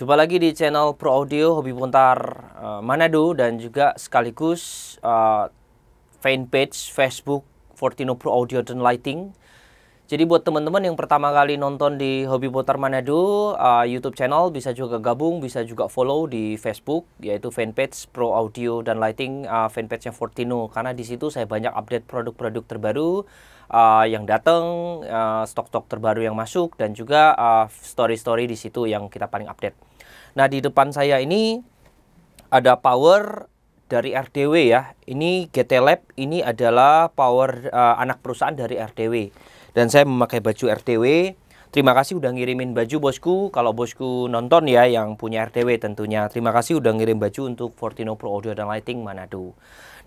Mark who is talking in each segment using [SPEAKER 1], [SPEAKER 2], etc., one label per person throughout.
[SPEAKER 1] Jumpa lagi di channel Pro Audio Hobi Puntar uh, eh, Manado dan juga sekaligus uh, fanpage Facebook Fortino Pro Audio dan Lighting. Jadi buat teman-teman yang pertama kali nonton di Hobi Puntar Manado uh, YouTube channel bisa juga gabung, bisa juga follow di Facebook yaitu fanpage Pro Audio dan Lighting uh, fanpage-nya Fortino karena di situ saya banyak update produk-produk terbaru uh, yang datang, uh, stok-stok terbaru yang masuk dan juga uh, story-story di situ yang kita paling update. Nah, di depan saya ini ada power dari RDW ya. Ini GT Lab ini adalah power uh, anak perusahaan dari RDW. Dan saya memakai baju RTW. Terima kasih udah ngirimin baju bosku. Kalau bosku nonton ya yang punya RTW tentunya. Terima kasih udah ngirim baju untuk Fortino Pro Audio dan Lighting Manado.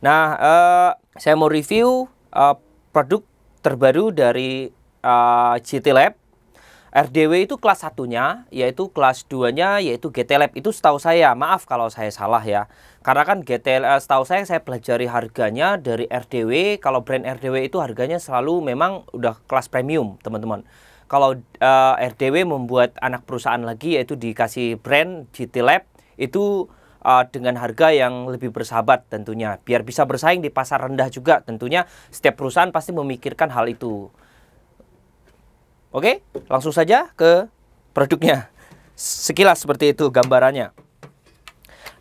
[SPEAKER 1] Nah, uh, saya mau review uh, produk terbaru dari uh, eh, GT Lab RDW itu kelas satunya, yaitu kelas 2-nya yaitu GT Lab. Itu setahu saya, maaf kalau saya salah ya. Karena kan GT eh, setahu saya saya pelajari harganya dari RDW, kalau brand RDW itu harganya selalu memang udah kelas premium, teman-teman. Kalau uh, eh, RDW membuat anak perusahaan lagi yaitu dikasih brand GT Lab itu uh, dengan harga yang lebih bersahabat tentunya biar bisa bersaing di pasar rendah juga tentunya setiap perusahaan pasti memikirkan hal itu. Oke, langsung saja ke produknya. Sekilas seperti itu gambarannya.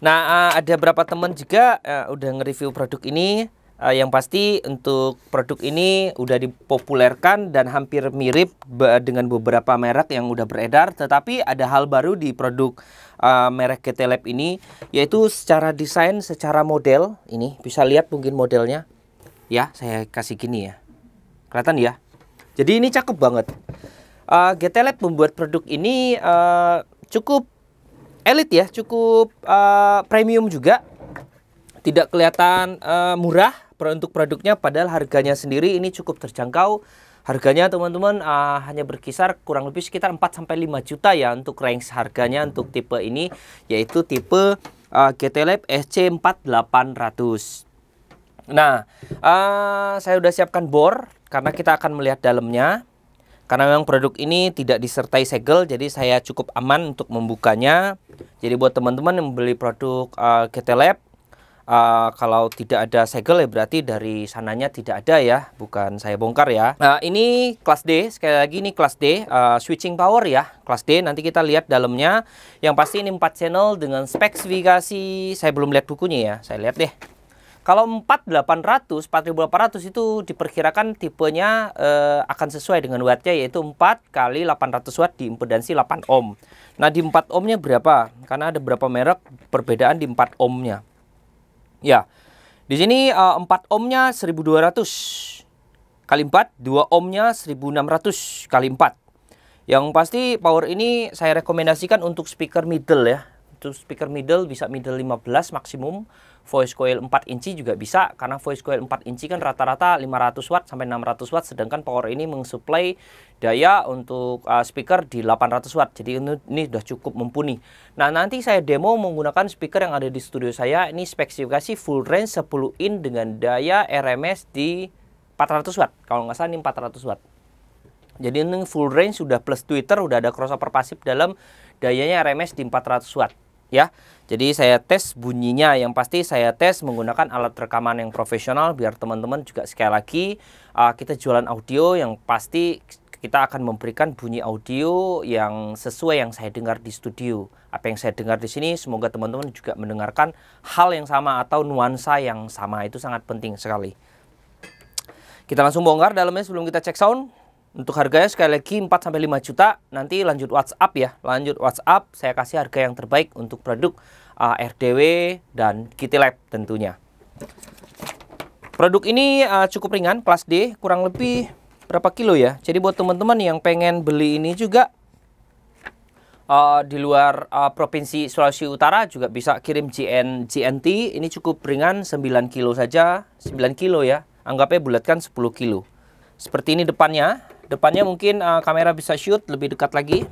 [SPEAKER 1] Nah, uh, ada berapa teman juga uh, udah nge-review produk ini uh, yang pasti untuk produk ini udah dipopulerkan dan hampir mirip dengan beberapa merek yang udah beredar tetapi ada hal baru di produk uh, merek GT Lab ini yaitu secara desain secara model ini bisa lihat mungkin modelnya ya saya kasih gini ya kelihatan ya jadi ini cakep banget uh, eh, GT Lab membuat produk ini uh, cukup elit ya cukup uh, premium juga tidak kelihatan uh, murah untuk produknya padahal harganya sendiri ini cukup terjangkau. Harganya teman-teman uh, hanya berkisar kurang lebih sekitar 4 sampai 5 juta ya untuk range harganya untuk tipe ini yaitu tipe uh, ah, GT Lab SC4800. Nah, uh, saya sudah siapkan bor karena kita akan melihat dalamnya. Karena memang produk ini tidak disertai segel, jadi saya cukup aman untuk membukanya. Jadi buat teman-teman yang membeli produk uh, GT Lab uh, kalau tidak ada segel ya berarti dari sananya tidak ada ya bukan saya bongkar ya nah ini kelas D sekali lagi ini kelas D uh, switching power ya kelas D nanti kita lihat dalamnya yang pasti ini 4 channel dengan spesifikasi saya belum lihat bukunya ya saya lihat deh kalau 4800 4800 itu diperkirakan tipenya uh, akan sesuai dengan wattnya yaitu 4 kali 800 watt di impedansi 8 ohm. Nah, di 4 ohmnya berapa? Karena ada beberapa merek perbedaan di 4 ohmnya. Ya. Di sini uh, 4 ohmnya 1200 kali 4, 2 ohmnya 1600 kali 4. Yang pasti power ini saya rekomendasikan untuk speaker middle ya itu speaker middle bisa middle 15 maksimum voice coil 4 inci juga bisa karena voice coil 4 inci kan rata-rata 500 watt sampai 600 watt sedangkan power ini mensuplai daya untuk uh, speaker di 800 watt jadi ini, ini sudah cukup mumpuni nah nanti saya demo menggunakan speaker yang ada di studio saya ini spesifikasi full range 10 in dengan daya RMS di 400 watt kalau nggak salah ini 400 watt jadi ini full range sudah plus tweeter udah ada crossover pasif dalam dayanya RMS di 400 watt ya. Jadi saya tes bunyinya yang pasti saya tes menggunakan alat rekaman yang profesional biar teman-teman juga sekali lagi uh, kita jualan audio yang pasti kita akan memberikan bunyi audio yang sesuai yang saya dengar di studio. Apa yang saya dengar di sini semoga teman-teman juga mendengarkan hal yang sama atau nuansa yang sama itu sangat penting sekali. Kita langsung bongkar dalamnya sebelum kita cek sound. Untuk harganya sekali lagi 4 sampai 5 juta. Nanti lanjut WhatsApp ya. Lanjut WhatsApp, saya kasih harga yang terbaik untuk produk uh, eh, RDW dan Kitty Lab tentunya. Produk ini uh, cukup ringan, kelas D, kurang lebih berapa kilo ya. Jadi buat teman-teman yang pengen beli ini juga uh, di luar uh, provinsi Sulawesi Utara juga bisa kirim GN GNT. Ini cukup ringan 9 kilo saja, 9 kilo ya. Anggapnya bulatkan 10 kilo. Seperti ini depannya, Depannya mungkin uh, kamera bisa shoot lebih dekat lagi.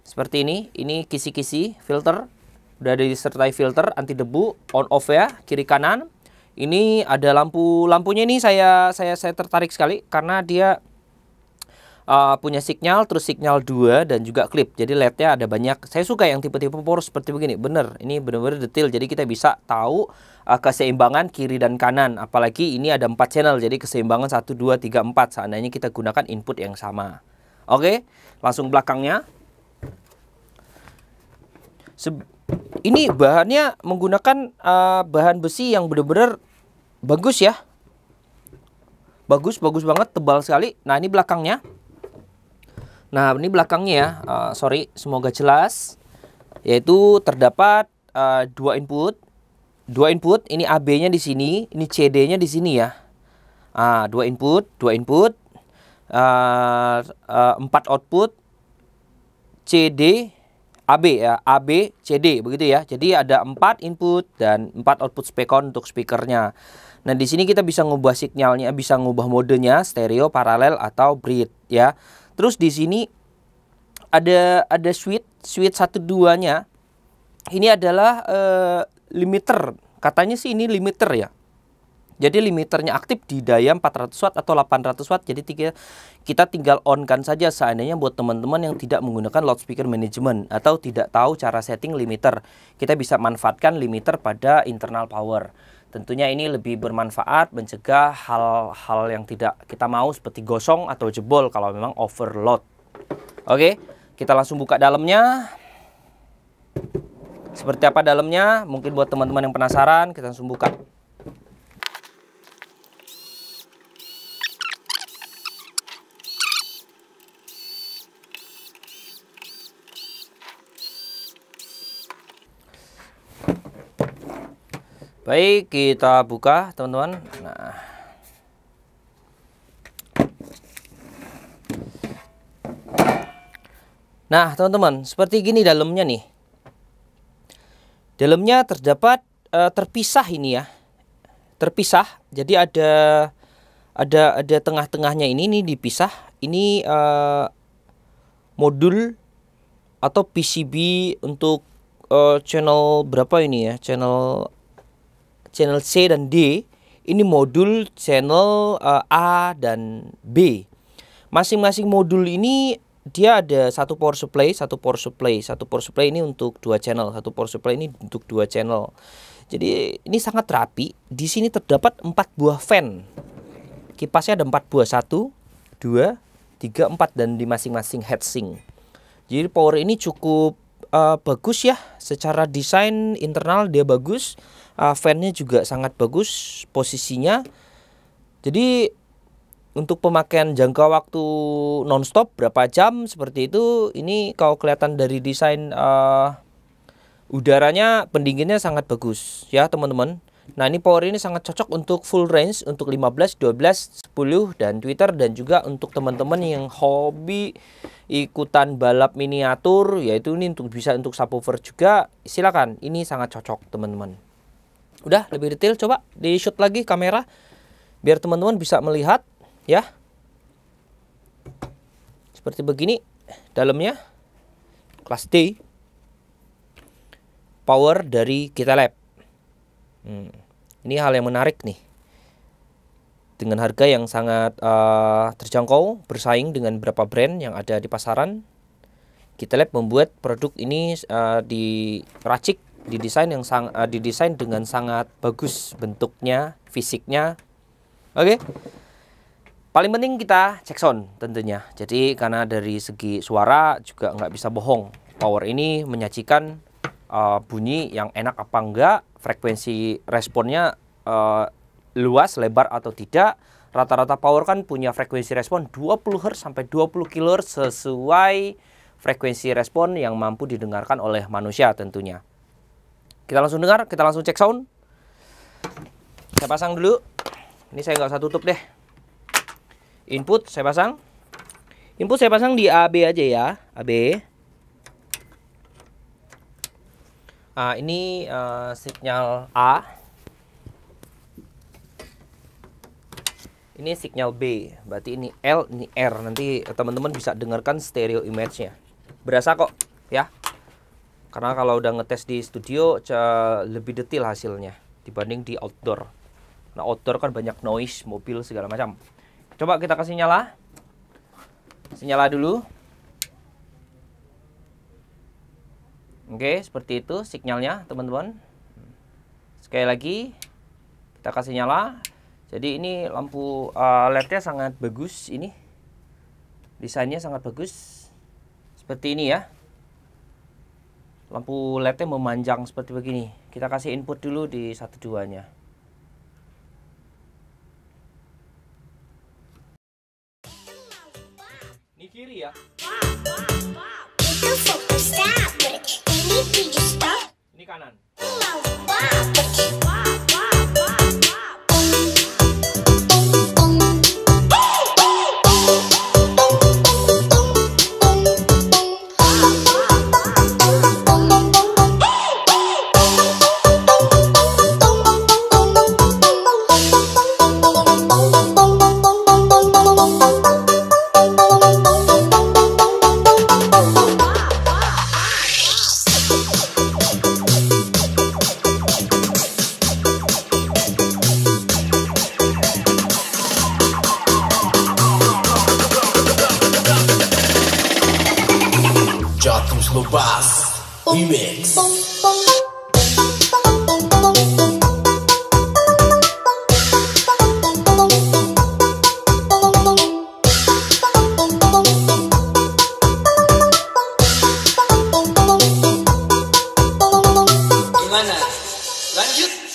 [SPEAKER 1] Seperti ini, ini kisi-kisi filter. Udah ada disertai filter anti debu, on off ya, kiri kanan. Ini ada lampu, lampunya ini saya saya saya tertarik sekali karena dia uh, punya signal terus signal 2 dan juga klip jadi LED-nya ada banyak saya suka yang tipe-tipe poros seperti begini bener ini bener-bener detail jadi kita bisa tahu uh, keseimbangan kiri dan kanan apalagi ini ada empat channel jadi keseimbangan 1, 2, 3, 4 seandainya kita gunakan input yang sama oke langsung belakangnya Se ini bahannya menggunakan uh, bahan besi yang benar-benar bagus ya bagus bagus banget tebal sekali nah ini belakangnya Nah, ini belakangnya ya. Uh, sorry, semoga jelas. Yaitu terdapat uh, dua input. Dua input, ini AB-nya di sini, ini CD-nya di sini ya. Uh, dua input, dua input. Uh, uh, empat output CD AB ya, AB, CD begitu ya. Jadi ada empat input dan empat output spekon untuk speakernya. Nah, di sini kita bisa ngubah sinyalnya, bisa ngubah modenya stereo, paralel atau bridge ya. Terus di sini ada ada switch switch satu duanya. Ini adalah uh, limiter. Katanya sih ini limiter ya. Jadi limiternya aktif di daya 400 watt atau 800 watt. Jadi tiga, kita tinggal on kan saja seandainya buat teman-teman yang tidak menggunakan loudspeaker management atau tidak tahu cara setting limiter. Kita bisa manfaatkan limiter pada internal power. Tentunya ini lebih bermanfaat mencegah hal-hal yang tidak kita mau seperti gosong atau jebol kalau memang overload. Oke, kita langsung buka dalamnya. Seperti apa dalamnya? Mungkin buat teman-teman yang penasaran, kita langsung buka. Baik, kita buka teman-teman. Nah. Nah, teman-teman, seperti gini dalamnya nih. Dalamnya terdapat uh, terpisah ini ya. Terpisah. Jadi ada ada ada tengah-tengahnya ini nih dipisah. Ini uh, modul atau PCB untuk uh, channel berapa ini ya? Channel channel C dan D, ini modul channel uh, A dan B. Masing-masing modul ini dia ada satu power supply, satu power supply, satu power supply ini untuk dua channel, satu power supply ini untuk dua channel. Jadi ini sangat rapi. Di sini terdapat empat buah fan. Kipasnya ada empat buah, satu, dua, tiga, empat dan di masing-masing heatsink Jadi power ini cukup uh, bagus ya secara desain internal dia bagus uh, fannya juga sangat bagus posisinya jadi untuk pemakaian jangka waktu nonstop berapa jam seperti itu ini kalau kelihatan dari desain uh, udaranya pendinginnya sangat bagus ya teman-teman Nah ini power ini sangat cocok untuk full range untuk 15, 12, 10 dan Twitter dan juga untuk teman-teman yang hobi ikutan balap miniatur yaitu ini untuk bisa untuk subwoofer juga silakan ini sangat cocok teman-teman. Udah lebih detail coba di shoot lagi kamera biar teman-teman bisa melihat ya. Seperti begini dalamnya kelas D power dari kita lab. Hmm. Ini hal yang menarik nih. Dengan harga yang sangat uh, terjangkau, bersaing dengan beberapa brand yang ada di pasaran, kita Lab membuat produk ini uh, diracik, didesain yang sang, uh, didesain dengan sangat bagus bentuknya, fisiknya. Oke. Okay? Paling penting kita cek sound tentunya. Jadi karena dari segi suara juga nggak bisa bohong. Power ini menyajikan uh, bunyi yang enak apa enggak, frekuensi responnya uh, luas, lebar atau tidak. Rata-rata power kan punya frekuensi respon 20 Hz sampai 20 kHz sesuai frekuensi respon yang mampu didengarkan oleh manusia tentunya. Kita langsung dengar, kita langsung cek sound. Saya pasang dulu. Ini saya nggak usah tutup deh. Input saya pasang. Input saya pasang di AB aja ya, AB. uh, ini uh, eh, sinyal A ini signal B berarti ini L ini R nanti teman-teman bisa dengarkan stereo image-nya berasa kok ya karena kalau udah ngetes di studio lebih detail hasilnya dibanding di outdoor nah outdoor kan banyak noise mobil segala macam coba kita kasih nyala sinyala dulu Oke, seperti itu sinyalnya, teman-teman. Sekali lagi, kita kasih nyala. Jadi ini lampu uh, LED-nya sangat bagus ini. Desainnya sangat bagus. Seperti ini ya. Lampu LED-nya memanjang seperti begini. Kita kasih input dulu di satu duanya. Ini kiri ya. Wow, wow, wow. Wow, kanan. Remix. Gimana? Lanjut.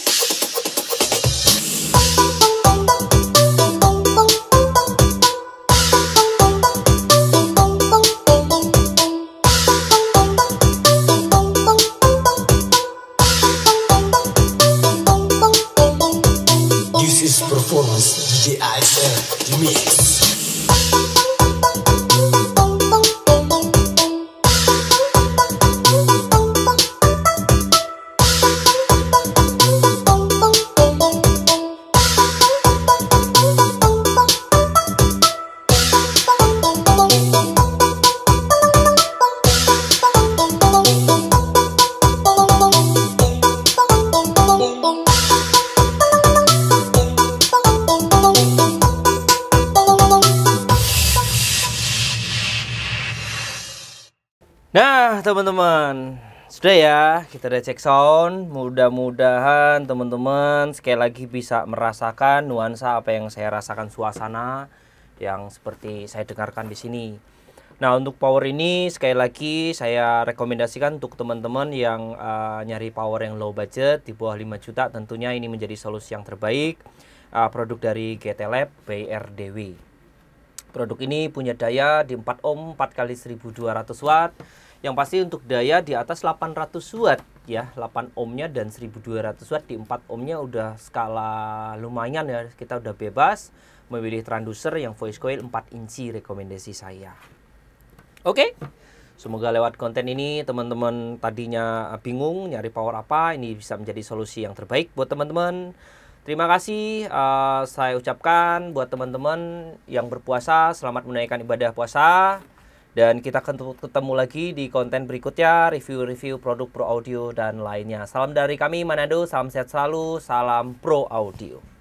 [SPEAKER 1] Nah, teman-teman, sudah ya, kita udah cek sound. Mudah-mudahan teman-teman sekali lagi bisa merasakan nuansa apa yang saya rasakan suasana yang seperti saya dengarkan di sini. Nah, untuk power ini sekali lagi saya rekomendasikan untuk teman-teman yang uh, nyari power yang low budget di bawah 5 juta, tentunya ini menjadi solusi yang terbaik. Uh, produk dari GT Lab BRDW. Produk ini punya daya di 4 ohm 4 kali 1200 watt. Yang pasti untuk daya di atas 800 watt ya, 8 ohmnya dan 1200 watt di 4 ohmnya udah skala lumayan ya. Kita udah bebas memilih transducer yang voice coil 4 inci rekomendasi saya. Oke. Okay? Semoga lewat konten ini teman-teman tadinya bingung nyari power apa, ini bisa menjadi solusi yang terbaik buat teman-teman. Terima kasih uh, saya ucapkan buat teman-teman yang berpuasa, selamat menunaikan ibadah puasa. Dan kita akan ketemu lagi di konten berikutnya, review-review produk Pro Audio dan lainnya. Salam dari kami Manado, salam sehat selalu, salam Pro Audio.